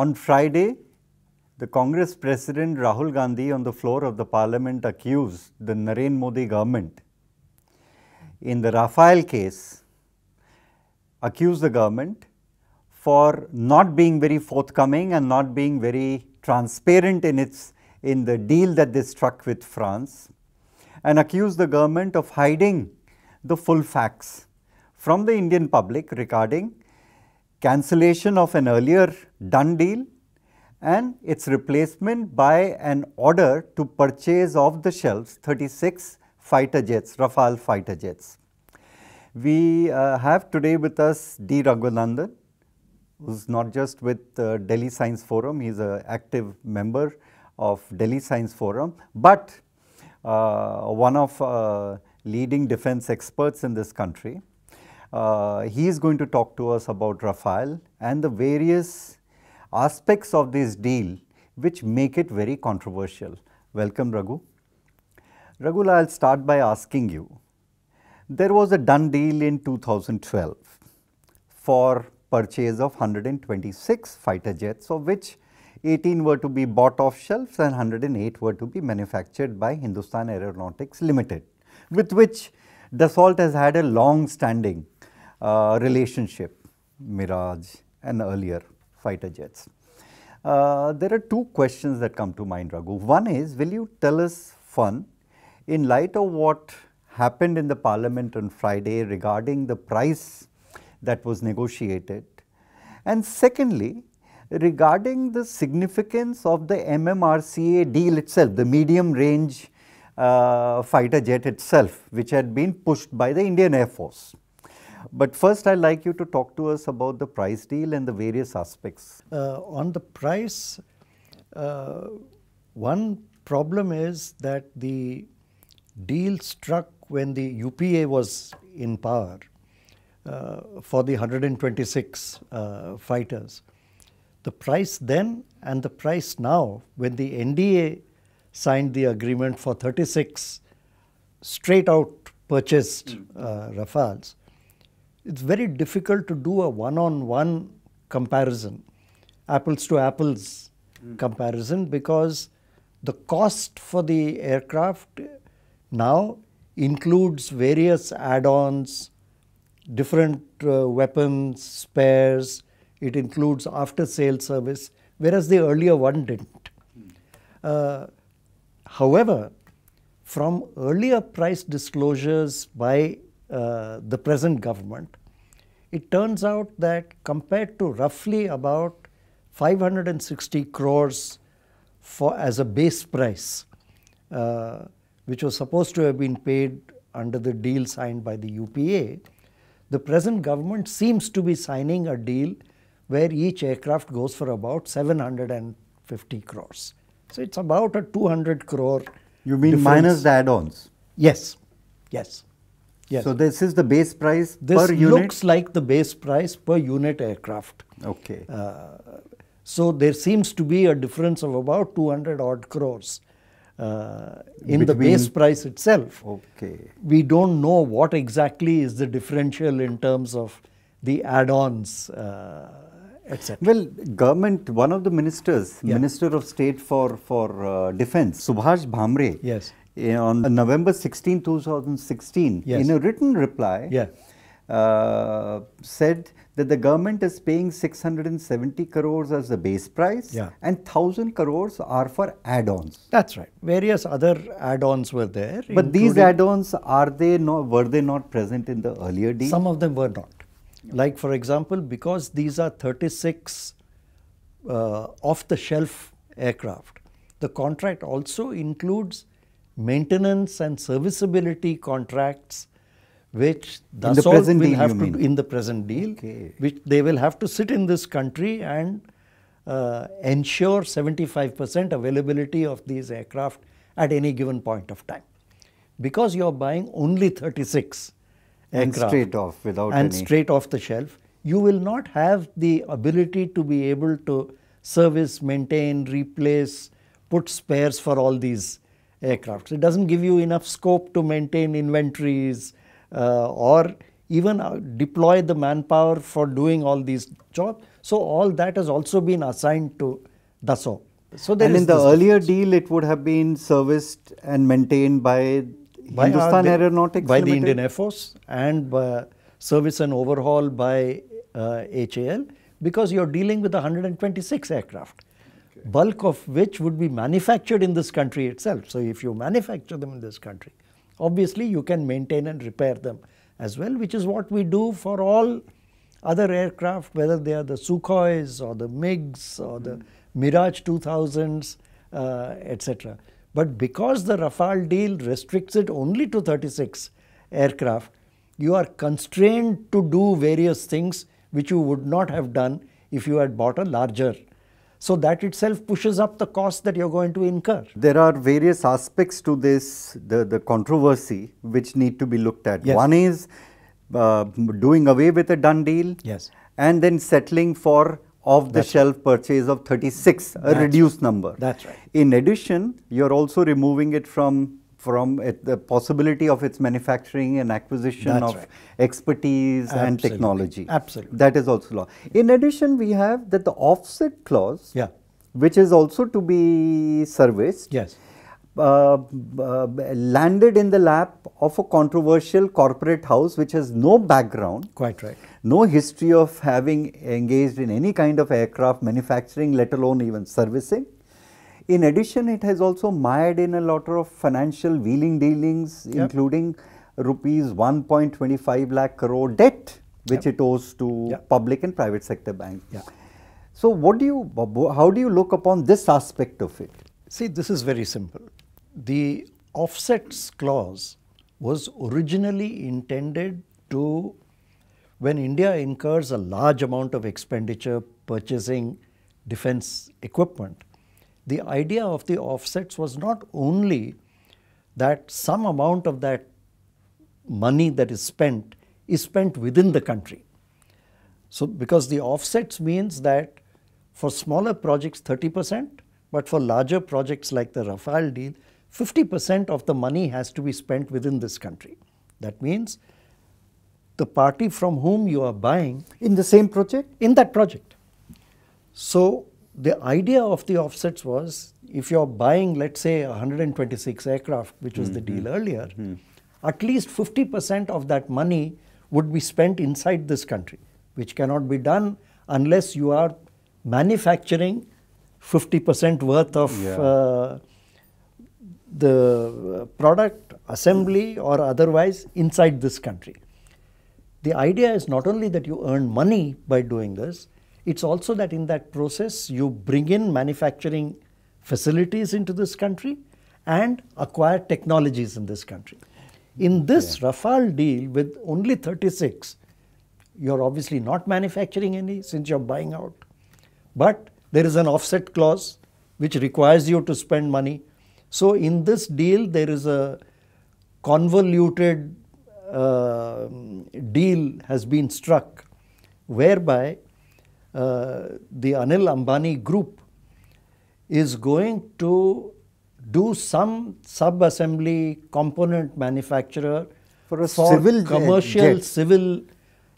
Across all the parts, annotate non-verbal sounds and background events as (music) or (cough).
On Friday, the Congress President Rahul Gandhi on the floor of the parliament accused the Narendra Modi government in the Rafale case, accused the government for not being very forthcoming and not being very transparent in, its, in the deal that they struck with France and accused the government of hiding the full facts from the Indian public regarding cancellation of an earlier done deal and its replacement by an order to purchase off the shelves 36 fighter jets, Rafale fighter jets. We uh, have today with us D. Raghunandan, who's not just with uh, Delhi Science Forum, he's an active member of Delhi Science Forum, but uh, one of uh, leading defense experts in this country. Uh, he is going to talk to us about Rafael and the various aspects of this deal which make it very controversial. Welcome, Raghu. Raghu, I'll start by asking you. There was a done deal in 2012 for purchase of 126 fighter jets, of which 18 were to be bought off shelves and 108 were to be manufactured by Hindustan Aeronautics Limited, with which Dassault has had a long standing uh, relationship, Mirage and earlier fighter jets. Uh, there are two questions that come to mind, Raghu. One is, will you tell us fun in light of what happened in the parliament on Friday regarding the price that was negotiated? And secondly, regarding the significance of the MMRCA deal itself, the medium range uh, fighter jet itself, which had been pushed by the Indian Air Force. But first, I'd like you to talk to us about the price deal and the various aspects. Uh, on the price, uh, one problem is that the deal struck when the UPA was in power uh, for the 126 uh, fighters. The price then and the price now, when the NDA signed the agreement for 36 straight out purchased hmm. uh, Rafales, it's very difficult to do a one-on-one comparison, apples to apples mm. comparison, because the cost for the aircraft now includes various add-ons, different uh, weapons, spares, it includes after-sale service, whereas the earlier one didn't. Hmm. Uh, however, from earlier price disclosures by uh, the present government, it turns out that compared to roughly about 560 crores for as a base price, uh, which was supposed to have been paid under the deal signed by the UPA, the present government seems to be signing a deal where each aircraft goes for about 750 crores. So it's about a 200 crore. You mean difference. minus the add-ons? Yes, yes. Yes. So this is the base price this per unit? This looks like the base price per unit aircraft. Okay. Uh, so there seems to be a difference of about 200 odd crores uh, in Between, the base price itself. Okay. We don't know what exactly is the differential in terms of the add-ons, uh, etc. Well, government, one of the ministers, yeah. Minister of State for, for uh, Defense, Subhash Bhamre. Yes uh, on November 16, 2016, yes. in a written reply, yeah. uh, said that the government is paying 670 crores as the base price yeah. and 1000 crores are for add-ons that's right various other add-ons were there but these add-ons are they not were they not present in the earlier deal some of them were not like for example because these are 36 uh, off the shelf aircraft the contract also includes maintenance and serviceability contracts which Dassault will have to in the present deal, okay. which they will have to sit in this country and uh, ensure 75% availability of these aircraft at any given point of time. Because you're buying only 36 and aircraft straight off without and any. straight off the shelf, you will not have the ability to be able to service, maintain, replace, put spares for all these aircraft. It doesn't give you enough scope to maintain inventories uh, or even uh, deploy the manpower for doing all these jobs. So all that has also been assigned to Dassault. So and in the earlier difference. deal, it would have been serviced and maintained by, by Hindustan our, Aeronautics by Limited? the Indian Air Force and by service and overhaul by uh, HAL because you're dealing with 126 aircraft okay. bulk of which would be manufactured in this country itself. So if you manufacture them in this country, obviously you can maintain and repair them as well, which is what we do for all other aircraft, whether they are the Sukhois or the MiGs or mm. the hmm. Mirage 2000s, uh, etc. But because the Rafale deal restricts it only to 36 aircraft, you are constrained to do various things which you would not have done if you had bought a larger so that itself pushes up the cost that you're going to incur. There are various aspects to this, the, the controversy, which need to be looked at. Yes. One is uh, doing away with a done deal. Yes. And then settling for off the shelf right. purchase of 36, a That's reduced number. That's right. In addition, you're also removing it from from it, the possibility of its manufacturing and acquisition That's of right. expertise Absolutely. and technology. Absolutely. That is also law. In addition, we have that the offset clause, yeah. which is also to be serviced. Yes. Uh, uh, landed in the lap of a controversial corporate house which has no background. Quite right. No history of having engaged in any kind of aircraft manufacturing, let alone even servicing. In addition, it has also mired in a lot of financial wheeling dealings, yep. including rupees 1.25 lakh crore debt, which yep. it owes to yep. public and private sector banks. So, what do you, how do you look upon this aspect of it? See, this is very simple. The offsets clause was originally intended to, when India incurs a large amount of expenditure purchasing defense equipment, the idea of the offsets was not only that some amount of that money that is spent is spent within the country. So, because the offsets means that for smaller projects 30%, but for larger projects like the Rafale deal, 50% of the money has to be spent within this country. That means the party from whom you are buying. In the same project? In that project. So, the idea of the offsets was if you're buying, let's say, 126 aircraft, which was mm -hmm. the mm-hmm. deal earlier, mm -hmm. at least 50% of that money would be spent inside this country, which cannot be done unless you are manufacturing 50% worth of yeah. uh, the product, assembly, mm or otherwise inside this country. The idea is not only that you earn money by doing this, it's also that in that process, you bring in manufacturing facilities into this country and acquire technologies in this country. In this yeah. Rafale deal with only 36, you're obviously not manufacturing any since you're buying out. But there is an offset clause which requires you to spend money. So in this deal, there is a convoluted uh, deal has been struck whereby uh, the Anil Ambani group is going to do some sub-assembly component manufacturer for a for civil commercial jet. civil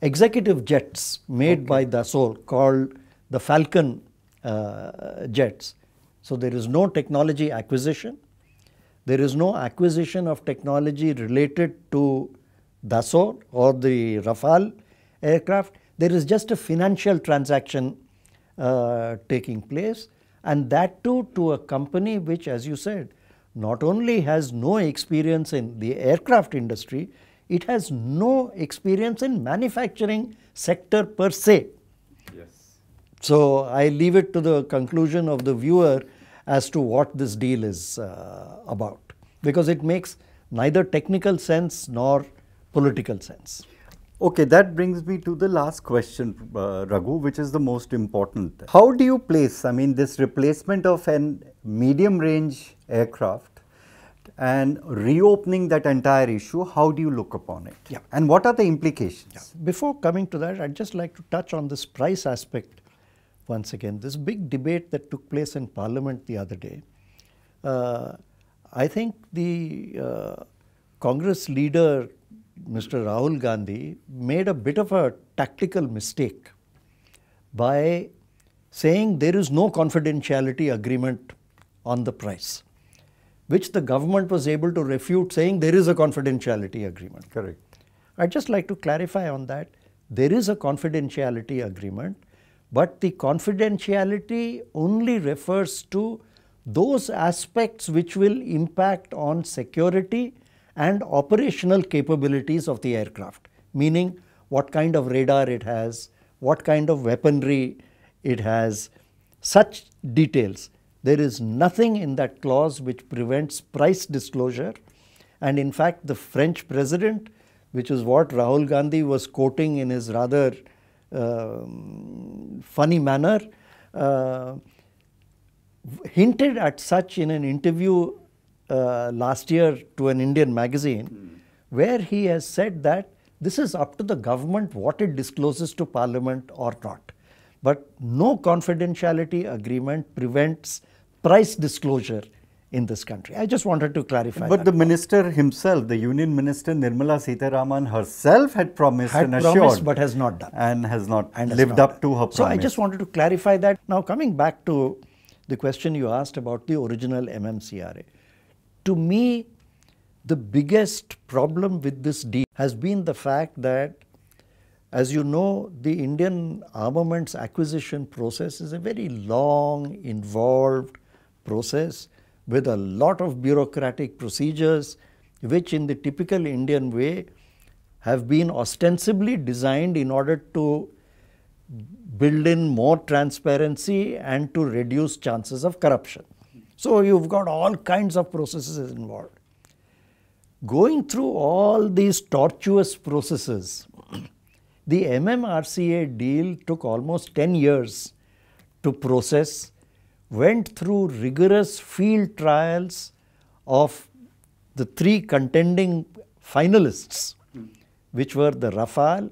executive jets made okay. by Dassault called the Falcon uh, jets. So there is no technology acquisition. There is no acquisition of technology related to Dassault or the Rafale aircraft there is just a financial transaction uh, taking place and that too to a company which as you said not only has no experience in the aircraft industry, it has no experience in manufacturing sector per se. Yes. So I leave it to the conclusion of the viewer as to what this deal is uh, about because it makes neither technical sense nor political sense. Okay, that brings me to the last question, uh, Raghu, which is the most important. How do you place, I mean, this replacement of an medium range aircraft and reopening that entire issue, how do you look upon it? Yeah. And what are the implications? Yeah. Before coming to that, I'd just like to touch on this price aspect once again. This big debate that took place in Parliament the other day. Uh, I think the uh, Congress leader Mr. Rahul Gandhi made a bit of a tactical mistake by saying there is no confidentiality agreement on the price, which the government was able to refute saying there is a confidentiality agreement. Correct. I'd just like to clarify on that. There is a confidentiality agreement, but the confidentiality only refers to those aspects which will impact on security and operational capabilities of the aircraft, meaning what kind of radar it has, what kind of weaponry it has, such details. There is nothing in that clause which prevents price disclosure. And in fact, the French president, which is what Rahul Gandhi was quoting in his rather uh, funny manner, uh, hinted at such in an interview uh, last year to an Indian magazine, mm. where he has said that this is up to the government what it discloses to parliament or not. But no confidentiality agreement prevents price disclosure in this country. I just wanted to clarify. But the point. minister himself, the union minister Nirmala Sitaraman herself had promised had and promised, assured, but has not done, and has not and lived not up done. to her promise. So I just wanted to clarify that. Now coming back to the question you asked about the original MMCRA, to me, the biggest problem with this deal has been the fact that, as you know, the Indian armaments acquisition process is a very long, involved process with a lot of bureaucratic procedures, which in the typical Indian way have been ostensibly designed in order to build in more transparency and to reduce chances of corruption. So you've got all kinds of processes involved. Going through all these tortuous processes, (clears throat) the MMRCA deal took almost 10 years to process, went through rigorous field trials of the three contending finalists, hmm. which were the Rafale,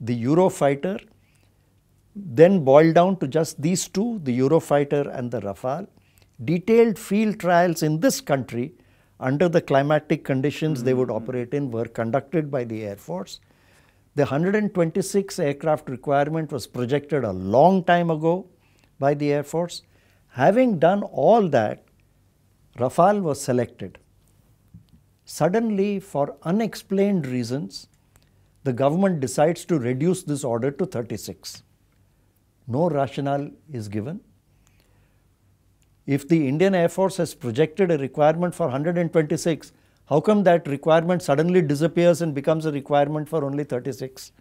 the Eurofighter, then boiled down to just these two, the Eurofighter and the Rafale detailed field trials in this country under the climatic conditions mm -hmm. they would mm-hmm. operate in were conducted by the Air Force. The 126 aircraft requirement was projected a long time ago by the Air Force. Having done all that, Rafale was selected. Suddenly, for unexplained reasons, the government decides to reduce this order to 36. No rationale is given. If the Indian Air Force has projected a requirement for 126, how come that requirement suddenly disappears and becomes a requirement for only 36?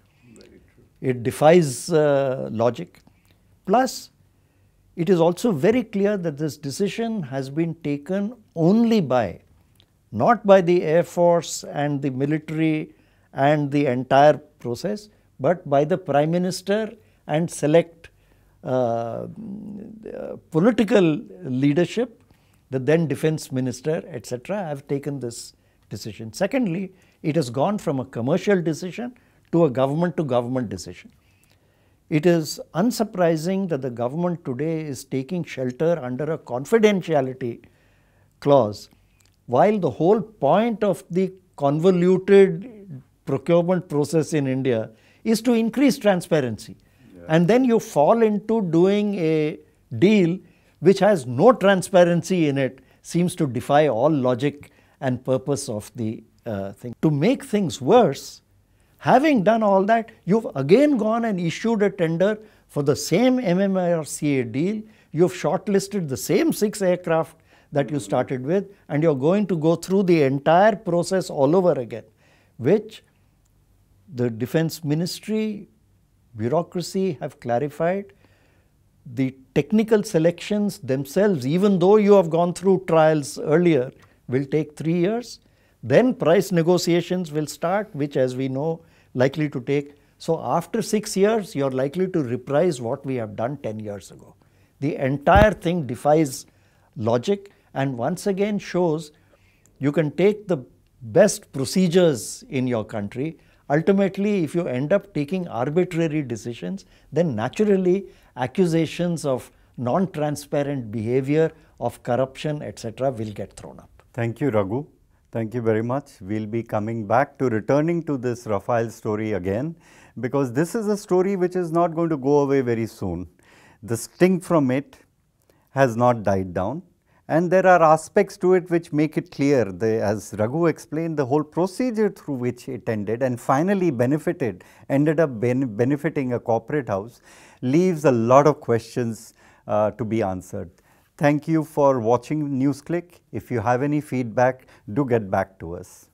It defies uh, logic. Plus, it is also very clear that this decision has been taken only by, not by the Air Force and the military and the entire process, but by the Prime Minister and select uh, political leadership, the then defense minister, etc., have taken this decision. Secondly, it has gone from a commercial decision to a government to government decision. It is unsurprising that the government today is taking shelter under a confidentiality clause, while the whole point of the convoluted procurement process in India is to increase transparency and then you fall into doing a deal which has no transparency in it seems to defy all logic and purpose of the uh, thing. To make things worse, having done all that, you've again gone and issued a tender for the same MMRCA deal, you've shortlisted the same six aircraft that you started with, and you're going to go through the entire process all over again, which the defense ministry bureaucracy have clarified. The technical selections themselves, even though you have gone through trials earlier, will take three years. Then price negotiations will start, which as we know, likely to take. So after six years, you're likely to reprise what we have done 10 years ago. The entire thing defies logic and once again shows you can take the best procedures in your country Ultimately, if you end up taking arbitrary decisions, then naturally accusations of non-transparent behavior, of corruption, etc. will get thrown up. Thank you, Raghu. Thank you very much. We'll be coming back to returning to this Rafael story again because this is a story which is not going to go away very soon. The sting from it has not died down and there are aspects to it which make it clear. as Raghu explained, the whole procedure through which it ended and finally benefited, ended up ben benefiting a corporate house, leaves a lot of questions uh, to be answered. Thank you for watching NewsClick. If you have any feedback, do get back to us.